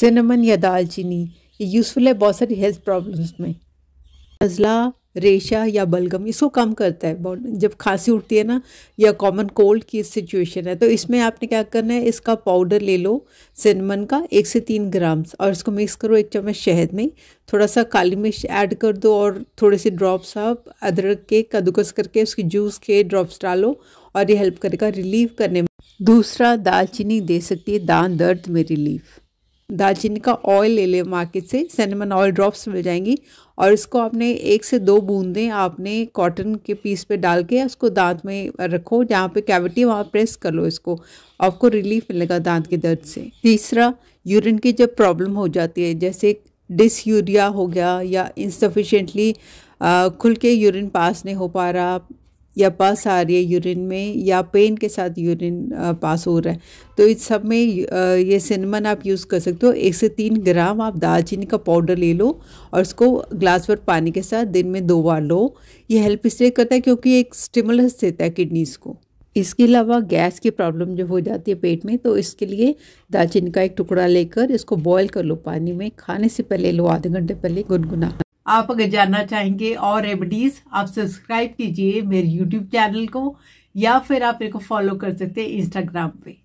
cinnamon या दालचीनी ये यूज़फुल है बहुत सारी हेल्थ प्रॉब्लम्स में नज़ला रेशा या बलगम इसको कम करता है जब खांसी उठती है ना या कॉमन कोल्ड की सिचुएशन है तो इसमें आपने क्या करना है इसका पाउडर ले लो सिनेमन का एक से तीन ग्राम्स और इसको मिक्स करो एक चम्मच शहद में थोड़ा सा काली मिर्च ऐड कर दो और थोड़े से ड्रॉप्स आप अदरक के कद्दूकस करके उसके जूस के ड्रॉप्स डालो और ये हेल्प करेगा रिलीव करने में दूसरा दालचीनी दे सकती है दान दर्द में रिलीफ दालचीनी का ऑयल ले लें मार्केट से सैनमन ऑयल ड्रॉप्स मिल जाएंगी और इसको आपने एक से दो बूंदें आपने कॉटन के पीस पे डाल के उसको दांत में रखो जहाँ पे कैविटी वहाँ प्रेस कर लो इसको आपको रिलीफ मिलेगा दांत के दर्द से तीसरा यूरिन की जब प्रॉब्लम हो जाती है जैसे डिसयूरिया हो गया या इनसफिशेंटली खुल के यूरिन पास नहीं हो पा रहा या बस आ रही है यूरिन में या पेन के साथ यूरिन पास हो रहा है तो इस सब में ये सिनेमन आप यूज़ कर सकते हो एक से तीन ग्राम आप दालचीनी का पाउडर ले लो और इसको ग्लास भर पानी के साथ दिन में दो बार लो ये हेल्प इसलिए करता है क्योंकि एक स्टिमुलस देता है किडनीज़ को इसके अलावा गैस की प्रॉब्लम जो हो जाती है पेट में तो इसके लिए दालचीनी का एक टुकड़ा लेकर इसको बॉईल कर लो पानी में खाने से पहले लो आधे घंटे पहले गुनगुना आप अगर जानना चाहेंगे और रेमडीज़ आप सब्सक्राइब कीजिए मेरे यूट्यूब चैनल को या फिर आप मेरे को फॉलो कर सकते हैं इंस्टाग्राम पे